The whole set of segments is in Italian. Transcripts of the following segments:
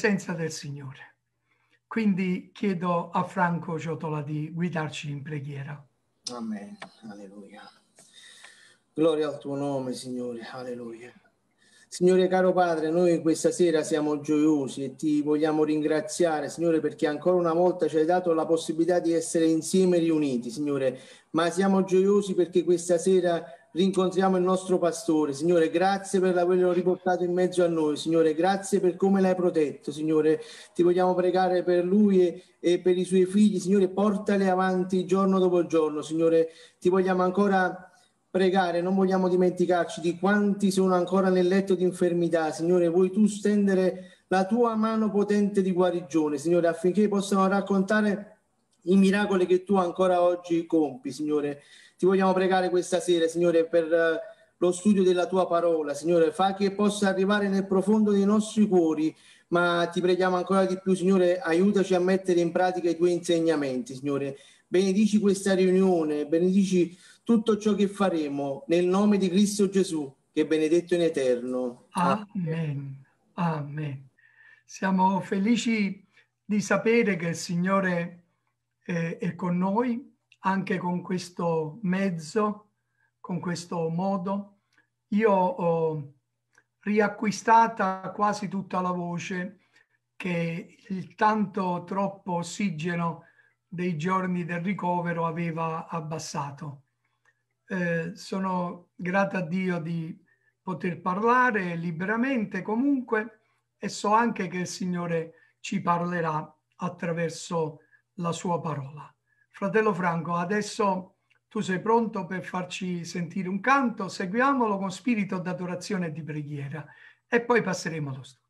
presenza del Signore. Quindi chiedo a Franco Ciotola di guidarci in preghiera. Amen, alleluia. Gloria al tuo nome, Signore, alleluia. Signore caro Padre, noi questa sera siamo gioiosi e ti vogliamo ringraziare, Signore, perché ancora una volta ci hai dato la possibilità di essere insieme riuniti, Signore, ma siamo gioiosi perché questa sera rincontriamo il nostro pastore. Signore, grazie per averlo riportato in mezzo a noi. Signore, grazie per come l'hai protetto. Signore, ti vogliamo pregare per lui e, e per i suoi figli. Signore, portale avanti giorno dopo giorno. Signore, ti vogliamo ancora pregare, non vogliamo dimenticarci di quanti sono ancora nel letto di infermità. Signore, vuoi tu stendere la tua mano potente di guarigione, Signore, affinché possano raccontare i miracoli che tu ancora oggi compi, Signore. Ti vogliamo pregare questa sera, Signore, per eh, lo studio della tua parola, Signore, fa che possa arrivare nel profondo dei nostri cuori, ma ti preghiamo ancora di più, Signore, aiutaci a mettere in pratica i tuoi insegnamenti, Signore. Benedici questa riunione, benedici tutto ciò che faremo nel nome di Cristo Gesù, che è benedetto in eterno. Amen. Amen. Siamo felici di sapere che il Signore eh, è con noi anche con questo mezzo, con questo modo. Io ho riacquistata quasi tutta la voce che il tanto troppo ossigeno dei giorni del ricovero aveva abbassato. Eh, sono grata a Dio di poter parlare liberamente comunque e so anche che il Signore ci parlerà attraverso la sua parola. Fratello Franco, adesso tu sei pronto per farci sentire un canto? Seguiamolo con spirito d'adorazione e di preghiera e poi passeremo allo studio.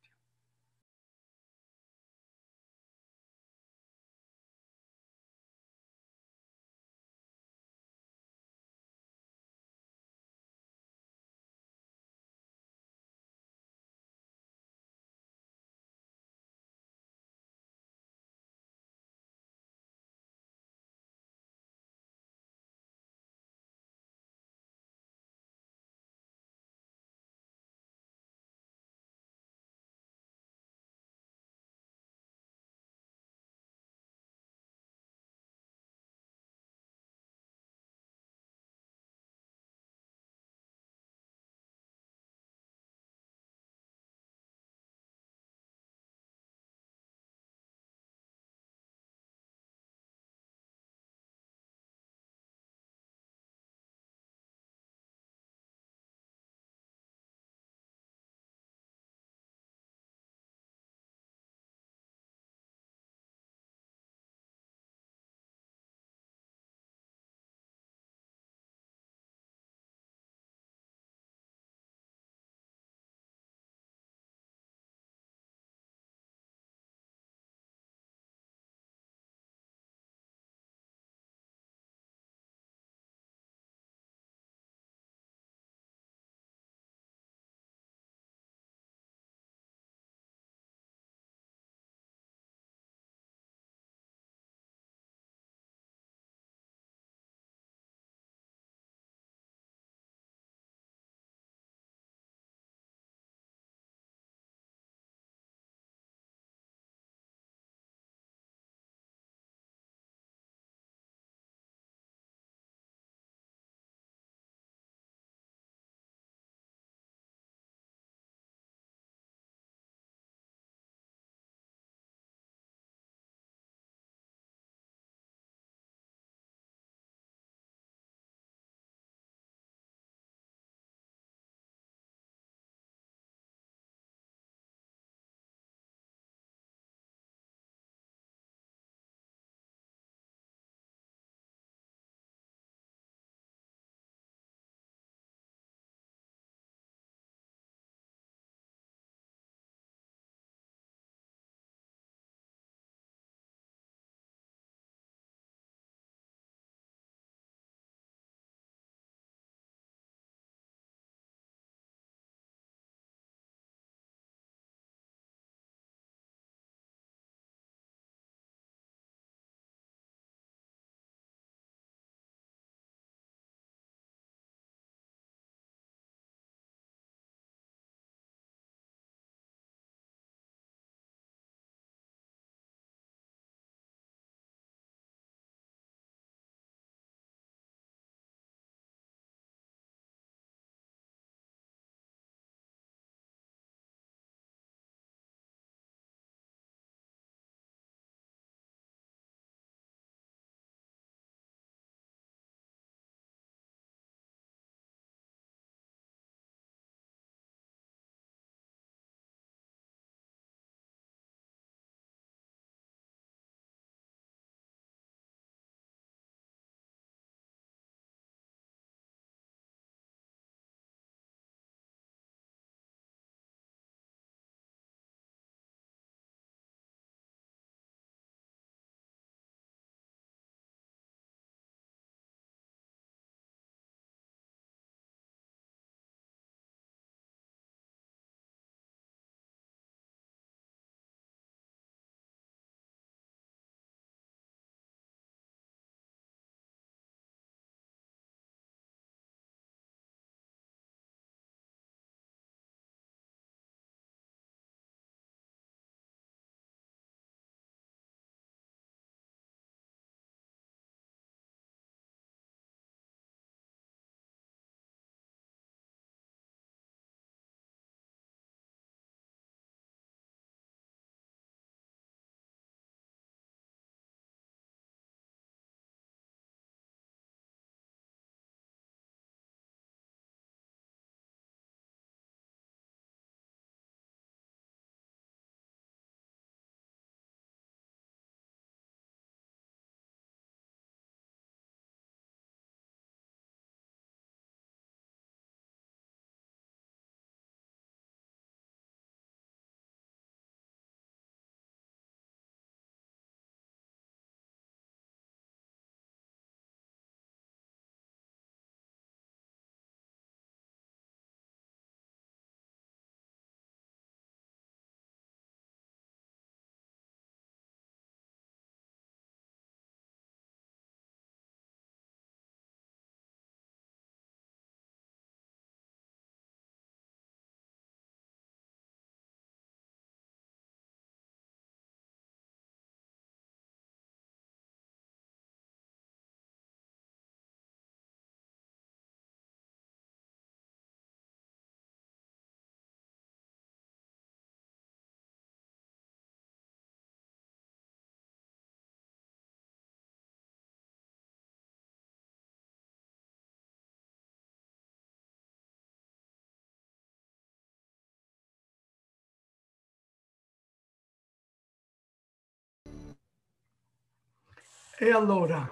E allora,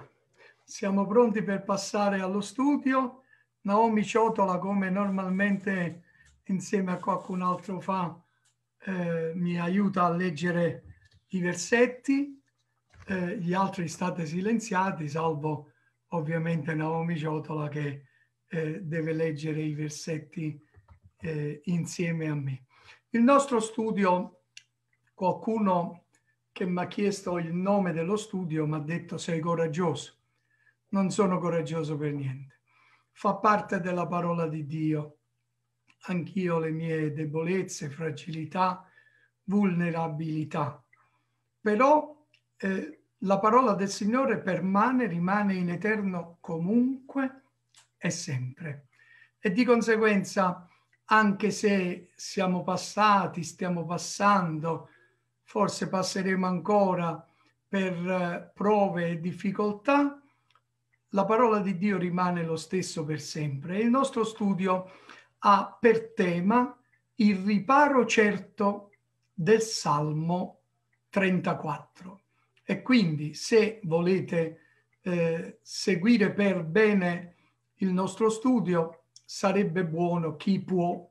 siamo pronti per passare allo studio. Naomi Ciotola, come normalmente insieme a qualcun altro fa, eh, mi aiuta a leggere i versetti. Eh, gli altri state silenziati, salvo ovviamente Naomi Ciotola che eh, deve leggere i versetti eh, insieme a me. Il nostro studio, qualcuno che mi ha chiesto il nome dello studio, mi ha detto sei coraggioso. Non sono coraggioso per niente. Fa parte della parola di Dio. Anch'io le mie debolezze, fragilità, vulnerabilità. Però eh, la parola del Signore permane, rimane in eterno comunque e sempre. E di conseguenza, anche se siamo passati, stiamo passando, forse passeremo ancora per eh, prove e difficoltà, la parola di Dio rimane lo stesso per sempre. Il nostro studio ha per tema il riparo certo del Salmo 34. E quindi se volete eh, seguire per bene il nostro studio, sarebbe buono chi può,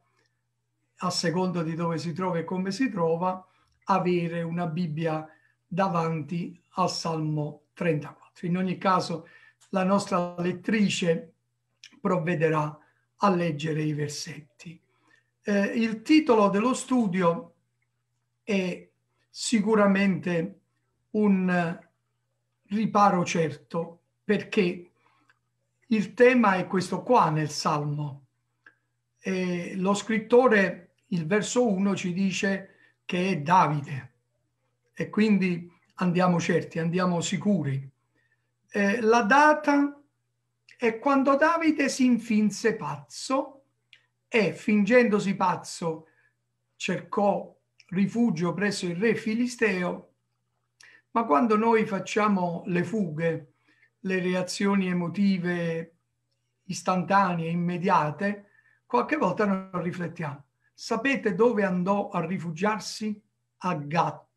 a seconda di dove si trova e come si trova, avere una Bibbia davanti al Salmo 34. In ogni caso la nostra lettrice provvederà a leggere i versetti. Eh, il titolo dello studio è sicuramente un riparo certo perché il tema è questo qua nel Salmo. E eh, lo scrittore, il verso 1 ci dice che è Davide. E quindi andiamo certi, andiamo sicuri. Eh, la data è quando Davide si infinse pazzo e fingendosi pazzo cercò rifugio presso il re filisteo, ma quando noi facciamo le fughe, le reazioni emotive istantanee, immediate, qualche volta non riflettiamo. Sapete dove andò a rifugiarsi? A Gat.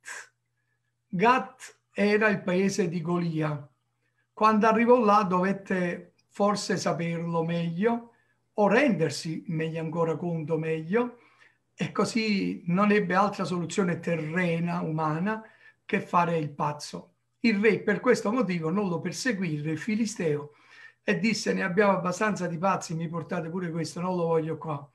Gat era il paese di Golia. Quando arrivò là dovette forse saperlo meglio o rendersi meglio ancora conto meglio e così non ebbe altra soluzione terrena, umana, che fare il pazzo. Il re per questo motivo non lo perseguì, il re filisteo, e disse ne abbiamo abbastanza di pazzi, mi portate pure questo, non lo voglio qua.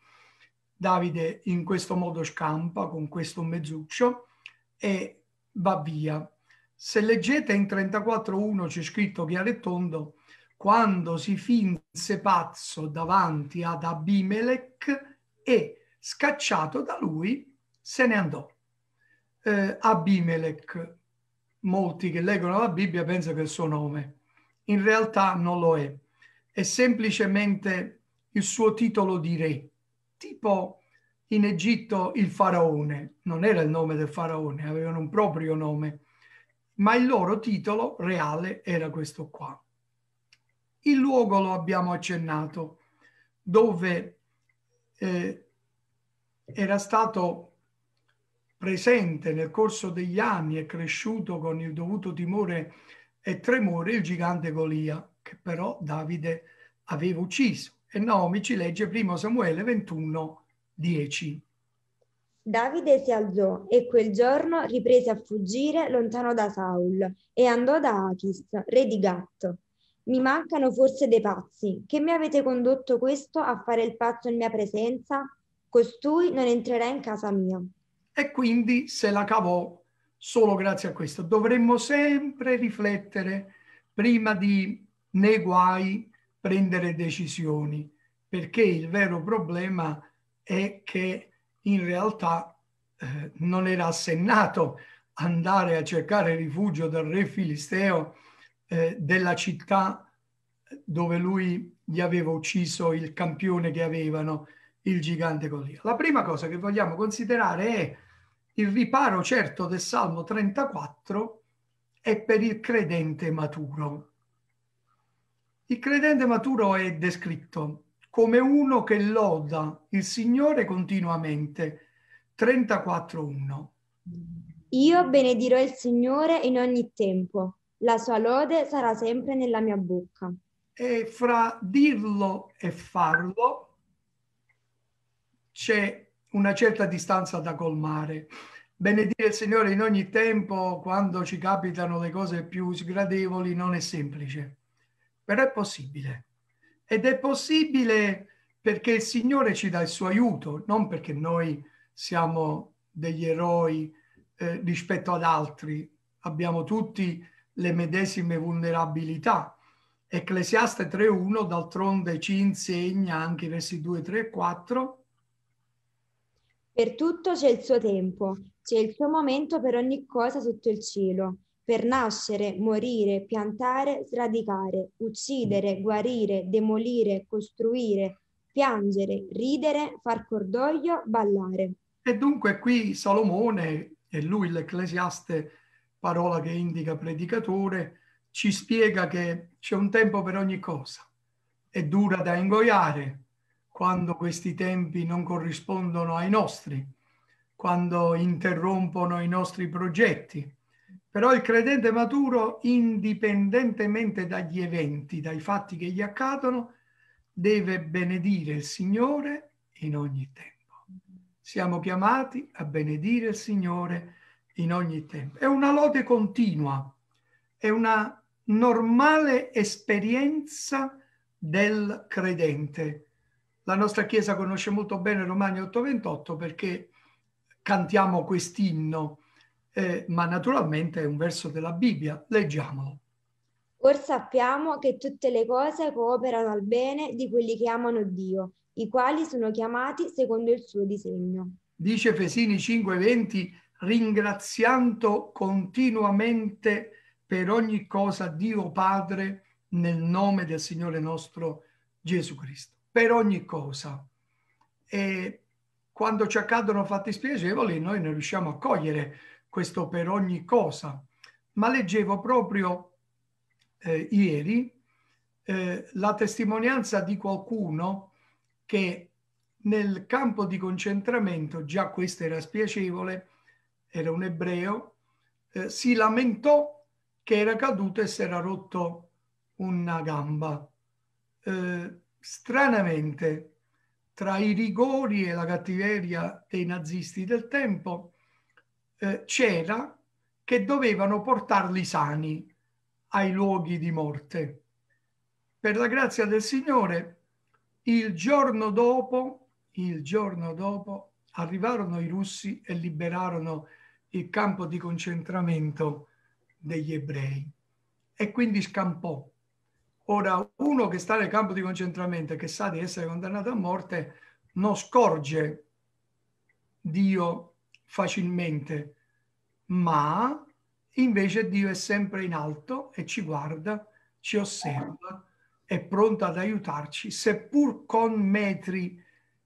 Davide in questo modo scampa con questo mezzuccio e va via. Se leggete in 34.1 c'è scritto chiaro e tondo, quando si finse pazzo davanti ad Abimelech e scacciato da lui se ne andò. Eh, Abimelech, molti che leggono la Bibbia pensano che è il suo nome, in realtà non lo è, è semplicemente il suo titolo di re tipo in Egitto il faraone, non era il nome del faraone, avevano un proprio nome, ma il loro titolo reale era questo qua. Il luogo lo abbiamo accennato, dove eh, era stato presente nel corso degli anni e cresciuto con il dovuto timore e tremore il gigante Golia, che però Davide aveva ucciso e Naomi ci legge 1 Samuele 21, 10. Davide si alzò e quel giorno riprese a fuggire lontano da Saul e andò da Achis, re di Gatto. Mi mancano forse dei pazzi. Che mi avete condotto questo a fare il pazzo in mia presenza? Costui non entrerà in casa mia. E quindi se la cavò solo grazie a questo. Dovremmo sempre riflettere prima di nei guai, prendere decisioni, perché il vero problema è che in realtà eh, non era assennato andare a cercare rifugio dal re filisteo eh, della città dove lui gli aveva ucciso il campione che avevano, il gigante Golia. La prima cosa che vogliamo considerare è il riparo certo del Salmo 34 è per il credente maturo. Il credente maturo è descritto come uno che loda il Signore continuamente. 34.1. Io benedirò il Signore in ogni tempo, la sua lode sarà sempre nella mia bocca. E fra dirlo e farlo c'è una certa distanza da colmare. Benedire il Signore in ogni tempo, quando ci capitano le cose più sgradevoli, non è semplice però è possibile. Ed è possibile perché il Signore ci dà il suo aiuto, non perché noi siamo degli eroi eh, rispetto ad altri. Abbiamo tutti le medesime vulnerabilità. Ecclesiaste 3.1 d'altronde ci insegna anche i versi 2, 3 e 4. Per tutto c'è il suo tempo, c'è il suo momento per ogni cosa sotto il cielo per nascere, morire, piantare, sradicare, uccidere, mm. guarire, demolire, costruire, piangere, ridere, far cordoglio, ballare. E dunque qui Salomone, e lui l'ecclesiaste, parola che indica predicatore, ci spiega che c'è un tempo per ogni cosa e dura da ingoiare quando questi tempi non corrispondono ai nostri, quando interrompono i nostri progetti, però il credente maturo, indipendentemente dagli eventi, dai fatti che gli accadono, deve benedire il Signore in ogni tempo. Siamo chiamati a benedire il Signore in ogni tempo. È una lode continua, è una normale esperienza del credente. La nostra Chiesa conosce molto bene Romagna 828 perché cantiamo quest'inno eh, ma naturalmente è un verso della Bibbia, leggiamolo. Or sappiamo che tutte le cose cooperano al bene di quelli che amano Dio, i quali sono chiamati secondo il suo disegno. Dice Fesini 5:20, ringraziando continuamente per ogni cosa Dio Padre nel nome del Signore nostro Gesù Cristo. Per ogni cosa. E quando ci accadono fatti spiacevoli noi ne riusciamo a cogliere questo per ogni cosa, ma leggevo proprio eh, ieri eh, la testimonianza di qualcuno che nel campo di concentramento, già questo era spiacevole, era un ebreo, eh, si lamentò che era caduto e si era rotto una gamba. Eh, stranamente, tra i rigori e la cattiveria dei nazisti del tempo, eh, c'era che dovevano portarli sani ai luoghi di morte. Per la grazia del Signore, il giorno dopo, il giorno dopo, arrivarono i russi e liberarono il campo di concentramento degli ebrei e quindi scampò. Ora, uno che sta nel campo di concentramento e che sa di essere condannato a morte non scorge Dio facilmente, ma invece Dio è sempre in alto e ci guarda, ci osserva, è pronto ad aiutarci, seppur con metri,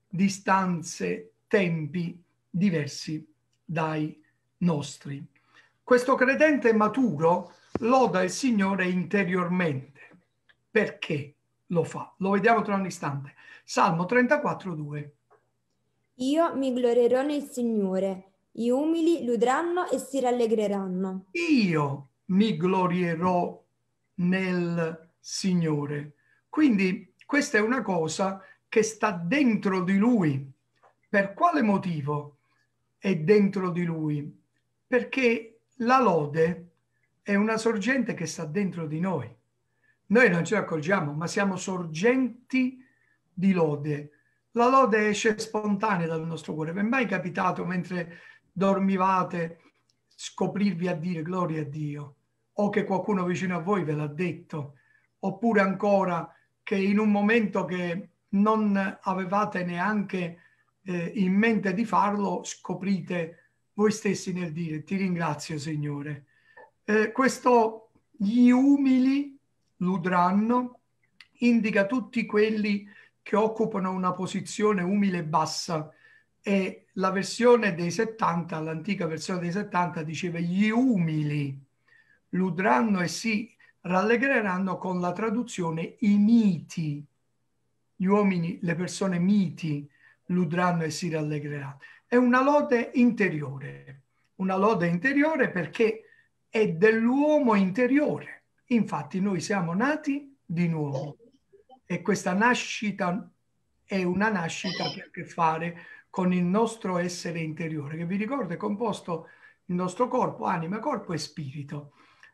distanze, tempi diversi dai nostri. Questo credente maturo loda il Signore interiormente. Perché lo fa? Lo vediamo tra un istante. Salmo 34, 2. Io mi glorerò nel Signore gli umili ludranno e si rallegreranno. Io mi glorierò nel Signore. Quindi questa è una cosa che sta dentro di lui. Per quale motivo è dentro di lui? Perché la lode è una sorgente che sta dentro di noi. Noi non ci accorgiamo, ma siamo sorgenti di lode. La lode esce spontanea dal nostro cuore. Mi è mai capitato mentre dormivate, scoprirvi a dire gloria a Dio, o che qualcuno vicino a voi ve l'ha detto, oppure ancora che in un momento che non avevate neanche eh, in mente di farlo, scoprite voi stessi nel dire ti ringrazio Signore. Eh, questo gli umili ludranno indica tutti quelli che occupano una posizione umile e bassa e la versione dei 70, l'antica versione dei 70 diceva gli umili ludranno e si rallegreranno con la traduzione i miti, gli uomini, le persone miti ludranno e si rallegreranno. È una lode interiore, una lode interiore perché è dell'uomo interiore. Infatti noi siamo nati di nuovo e questa nascita è una nascita che ha a che fare con con il nostro essere interiore, che vi ricordo è composto il nostro corpo, anima, corpo e spirito.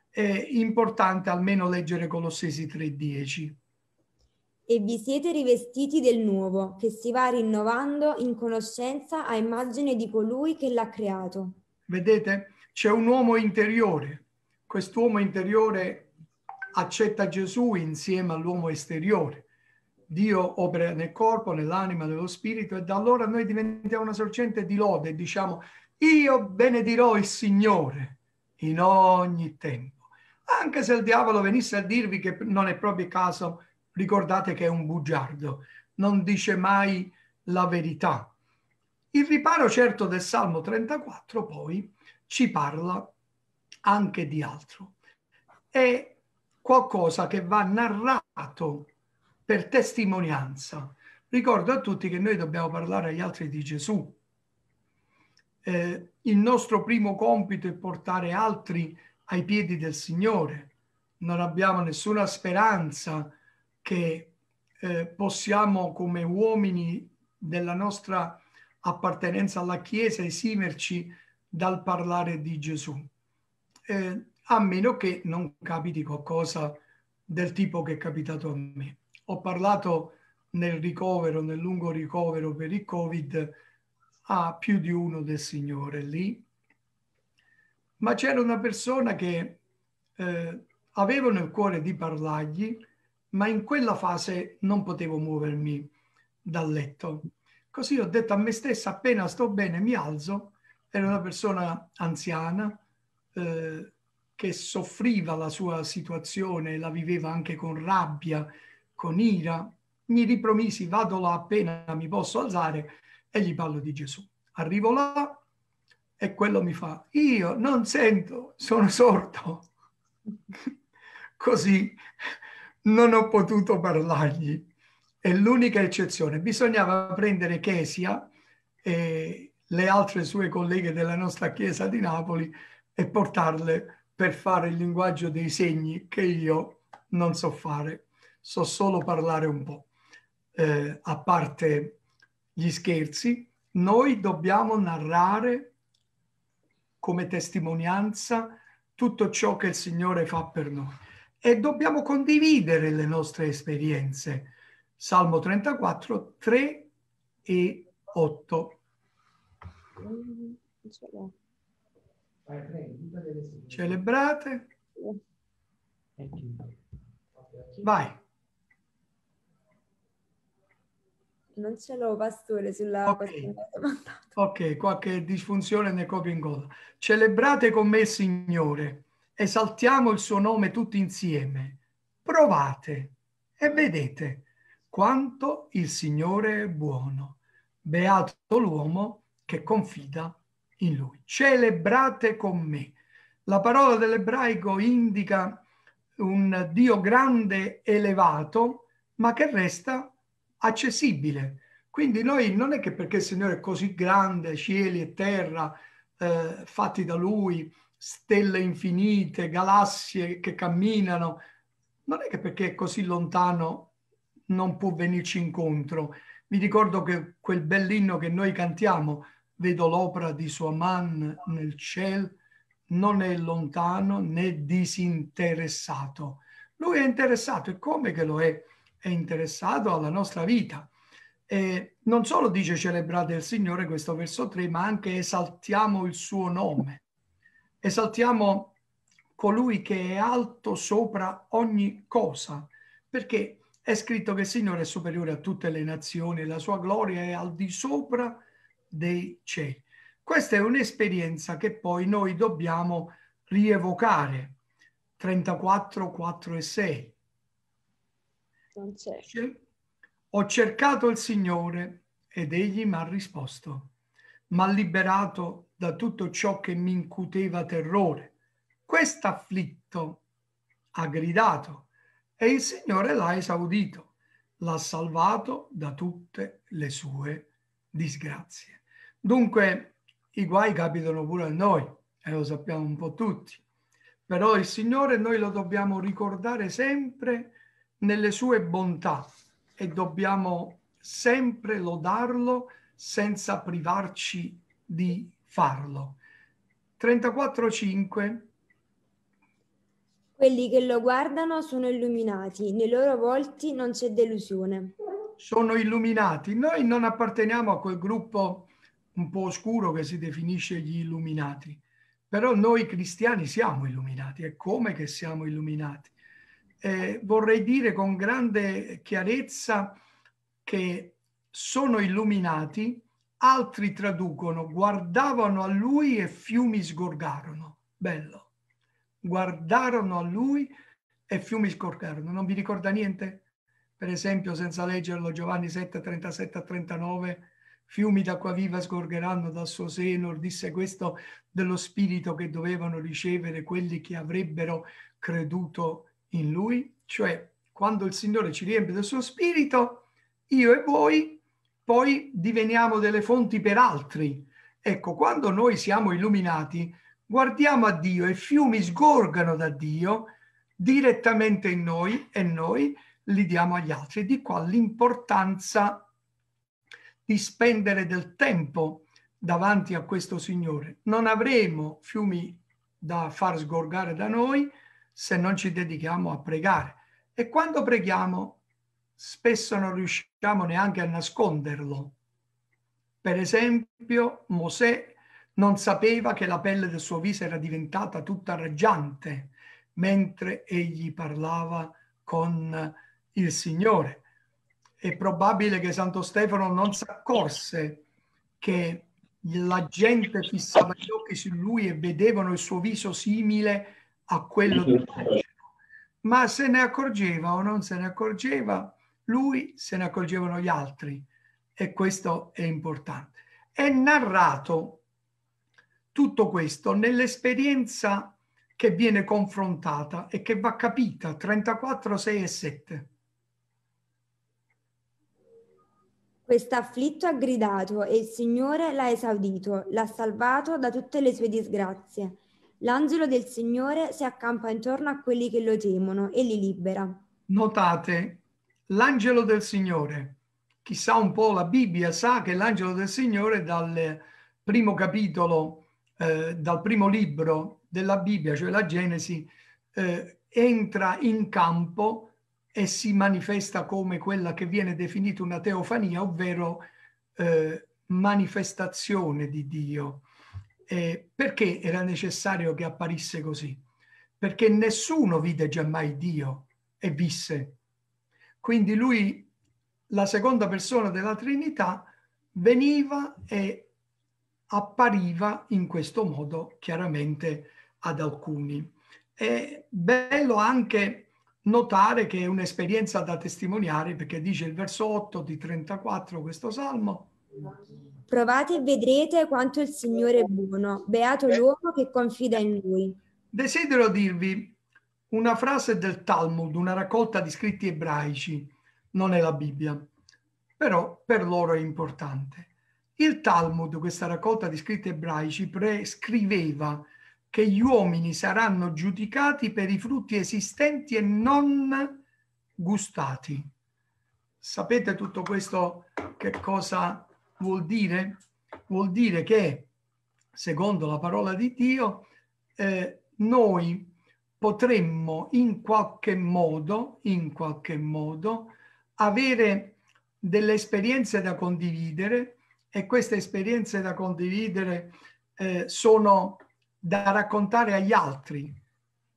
È importante almeno leggere Colossesi 3.10. E vi siete rivestiti del nuovo, che si va rinnovando in conoscenza a immagine di colui che l'ha creato. Vedete, c'è un uomo interiore. Quest'uomo interiore accetta Gesù insieme all'uomo esteriore Dio opera nel corpo, nell'anima, nello spirito e da allora noi diventiamo una sorgente di lode e diciamo io benedirò il Signore in ogni tempo. Anche se il diavolo venisse a dirvi che non è proprio caso, ricordate che è un bugiardo, non dice mai la verità. Il riparo certo del Salmo 34 poi ci parla anche di altro. È qualcosa che va narrato per testimonianza. Ricordo a tutti che noi dobbiamo parlare agli altri di Gesù. Eh, il nostro primo compito è portare altri ai piedi del Signore. Non abbiamo nessuna speranza che eh, possiamo come uomini della nostra appartenenza alla Chiesa esimerci dal parlare di Gesù, eh, a meno che non capiti qualcosa del tipo che è capitato a me ho parlato nel ricovero, nel lungo ricovero per il Covid, a più di uno del Signore lì. Ma c'era una persona che eh, avevo nel cuore di parlargli, ma in quella fase non potevo muovermi dal letto. Così ho detto a me stessa, appena sto bene mi alzo, era una persona anziana eh, che soffriva la sua situazione, la viveva anche con rabbia, con ira, mi ripromisi vado là appena mi posso alzare e gli parlo di Gesù. Arrivo là e quello mi fa, io non sento, sono sordo. Così non ho potuto parlargli. È l'unica eccezione. Bisognava prendere Chesia e le altre sue colleghe della nostra chiesa di Napoli e portarle per fare il linguaggio dei segni che io non so fare so solo parlare un po'. Eh, a parte gli scherzi, noi dobbiamo narrare come testimonianza tutto ciò che il Signore fa per noi e dobbiamo condividere le nostre esperienze. Salmo 34, 3 e 8. Celebrate. Vai. non ce l'ho pastore sulla okay. ok, qualche disfunzione ne copia in coda. Celebrate con me il Signore, esaltiamo il suo nome tutti insieme. Provate e vedete quanto il Signore è buono. Beato l'uomo che confida in lui. Celebrate con me. La parola dell'ebraico indica un Dio grande, elevato, ma che resta accessibile. Quindi noi non è che perché il Signore è così grande, cieli e terra eh, fatti da Lui, stelle infinite, galassie che camminano, non è che perché è così lontano non può venirci incontro. Vi ricordo che quel bell'inno che noi cantiamo, vedo l'opera di sua man nel cielo, non è lontano né disinteressato. Lui è interessato e come che lo è? è interessato alla nostra vita. E non solo dice celebrate il Signore, questo verso 3, ma anche esaltiamo il suo nome. Esaltiamo colui che è alto sopra ogni cosa, perché è scritto che il Signore è superiore a tutte le nazioni, la sua gloria è al di sopra dei cieli. Questa è un'esperienza che poi noi dobbiamo rievocare. 34, 4 e 6. Non c'è. Ho cercato il Signore ed egli mi ha risposto. Mi ha liberato da tutto ciò che mi incuteva terrore. Quest'afflitto ha gridato e il Signore l'ha esaudito, l'ha salvato da tutte le sue disgrazie. Dunque i guai capitano pure a noi e eh, lo sappiamo un po' tutti, però il Signore noi lo dobbiamo ricordare sempre nelle sue bontà e dobbiamo sempre lodarlo senza privarci di farlo. 34.5 Quelli che lo guardano sono illuminati, nei loro volti non c'è delusione. Sono illuminati. Noi non apparteniamo a quel gruppo un po' oscuro che si definisce gli illuminati, però noi cristiani siamo illuminati. E come che siamo illuminati? eh, vorrei dire con grande chiarezza che sono illuminati, altri traducono, guardavano a lui e fiumi sgorgarono. Bello. Guardarono a lui e fiumi sgorgarono. Non vi ricorda niente? Per esempio, senza leggerlo, Giovanni 7, 37 39, fiumi d'acqua viva sgorgeranno dal suo seno, disse questo dello spirito che dovevano ricevere quelli che avrebbero creduto in lui, cioè quando il Signore ci riempie del suo spirito, io e voi poi diveniamo delle fonti per altri. Ecco, quando noi siamo illuminati, guardiamo a Dio e fiumi sgorgano da Dio direttamente in noi e noi li diamo agli altri. Di qua l'importanza di spendere del tempo davanti a questo Signore. Non avremo fiumi da far sgorgare da noi, se non ci dedichiamo a pregare. E quando preghiamo, spesso non riusciamo neanche a nasconderlo. Per esempio, Mosè non sapeva che la pelle del suo viso era diventata tutta raggiante mentre egli parlava con il Signore. È probabile che Santo Stefano non si accorse che la gente fissava gli occhi su lui e vedevano il suo viso simile a quello del Cecero. Ma se ne accorgeva o non se ne accorgeva, lui se ne accorgevano gli altri e questo è importante. È narrato tutto questo nell'esperienza che viene confrontata e che va capita 34, 6 e 7. Quest'afflitto ha gridato e il Signore l'ha esaudito, l'ha salvato da tutte le sue disgrazie. L'angelo del Signore si accampa intorno a quelli che lo temono e li libera. Notate, l'angelo del Signore. Chissà un po' la Bibbia sa che l'angelo del Signore dal primo capitolo, eh, dal primo libro della Bibbia, cioè la Genesi, eh, entra in campo e si manifesta come quella che viene definita una teofania, ovvero eh, manifestazione di Dio eh, perché era necessario che apparisse così? Perché nessuno vide mai Dio e visse. Quindi lui, la seconda persona della Trinità, veniva e appariva in questo modo chiaramente ad alcuni. È bello anche notare che è un'esperienza da testimoniare perché dice il verso 8 di 34 questo salmo. Provate e vedrete quanto il Signore è buono, beato eh. l'uomo che confida in lui. Desidero dirvi una frase del Talmud, una raccolta di scritti ebraici, non è la Bibbia, però per loro è importante. Il Talmud, questa raccolta di scritti ebraici, prescriveva che gli uomini saranno giudicati per i frutti esistenti e non gustati. Sapete tutto questo che cosa vuol dire? Vuol dire che, secondo la parola di Dio, eh, noi potremmo in qualche modo, in qualche modo, avere delle esperienze da condividere e queste esperienze da condividere eh, sono da raccontare agli altri.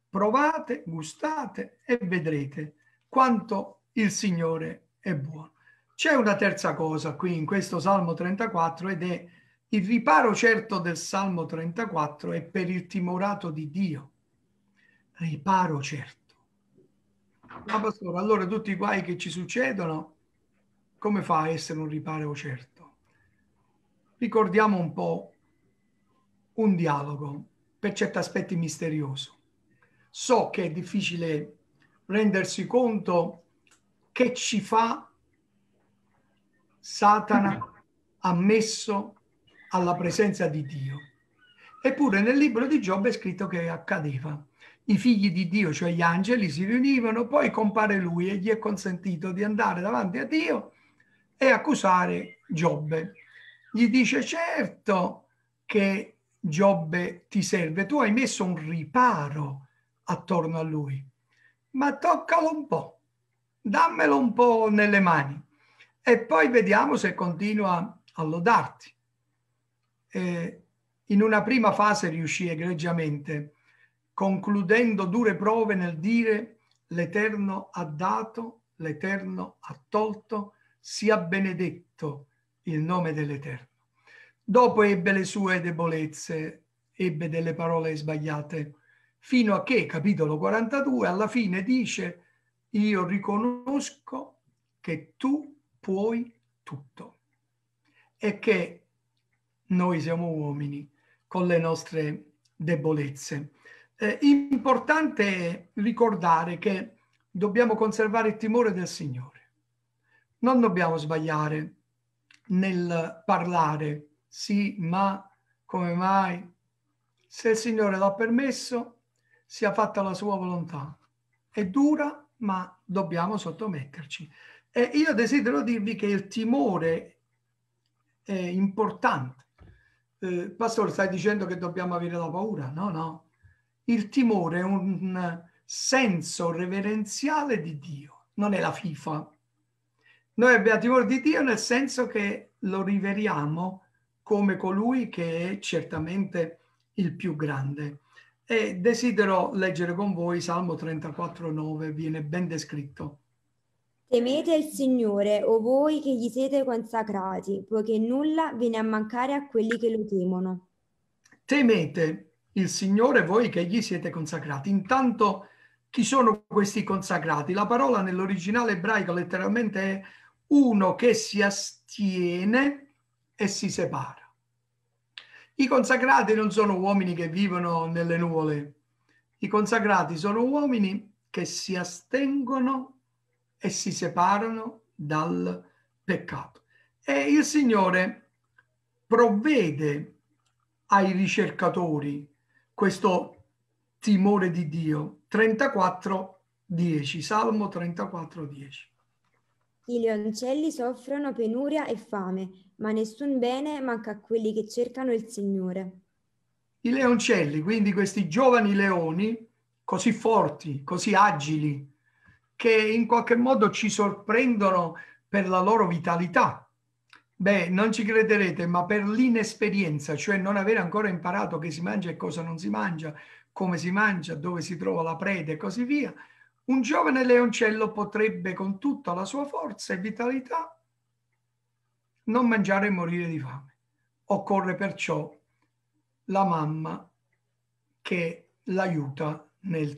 Provate, gustate e vedrete quanto il Signore è buono. C'è una terza cosa qui in questo Salmo 34 ed è il riparo certo del Salmo 34 è per il timorato di Dio. Riparo certo. Ma pastore, allora tutti i guai che ci succedono, come fa a essere un riparo certo? Ricordiamo un po' un dialogo per certi aspetti misterioso. So che è difficile rendersi conto che ci fa Satana ha messo alla presenza di Dio. Eppure nel libro di Giobbe è scritto che accadeva. I figli di Dio, cioè gli angeli, si riunivano, poi compare lui e gli è consentito di andare davanti a Dio e accusare Giobbe. Gli dice certo che Giobbe ti serve, tu hai messo un riparo attorno a lui, ma toccalo un po', dammelo un po' nelle mani e poi vediamo se continua a lodarti. Eh, in una prima fase riuscì egregiamente, concludendo dure prove nel dire l'Eterno ha dato, l'Eterno ha tolto, sia benedetto il nome dell'Eterno. Dopo ebbe le sue debolezze, ebbe delle parole sbagliate, fino a che, capitolo 42, alla fine dice, io riconosco che tu puoi tutto e che noi siamo uomini con le nostre debolezze. È importante ricordare che dobbiamo conservare il timore del Signore. Non dobbiamo sbagliare nel parlare, sì, ma come mai? Se il Signore l'ha permesso, sia fatta la sua volontà. È dura, ma dobbiamo sottometterci. E io desidero dirvi che il timore è importante. Eh, pastore, stai dicendo che dobbiamo avere la paura? No, no. Il timore è un senso reverenziale di Dio, non è la FIFA. Noi abbiamo timore di Dio nel senso che lo riveriamo come colui che è certamente il più grande. E desidero leggere con voi Salmo 34,9, viene ben descritto. Temete il Signore, o voi che gli siete consacrati, poiché nulla viene a mancare a quelli che lo temono. Temete il Signore, voi che gli siete consacrati. Intanto, chi sono questi consacrati? La parola nell'originale ebraico letteralmente è uno che si astiene e si separa. I consacrati non sono uomini che vivono nelle nuvole. I consacrati sono uomini che si astengono e si separano dal peccato. E il Signore provvede ai ricercatori questo timore di Dio. 34, 10, Salmo 34, 10. I leoncelli soffrono penuria e fame, ma nessun bene manca a quelli che cercano il Signore. I leoncelli, quindi questi giovani leoni, così forti, così agili, che in qualche modo ci sorprendono per la loro vitalità. Beh, non ci crederete, ma per l'inesperienza, cioè non avere ancora imparato che si mangia e cosa non si mangia, come si mangia, dove si trova la preda e così via, un giovane leoncello potrebbe con tutta la sua forza e vitalità non mangiare e morire di fame. Occorre perciò la mamma che l'aiuta nel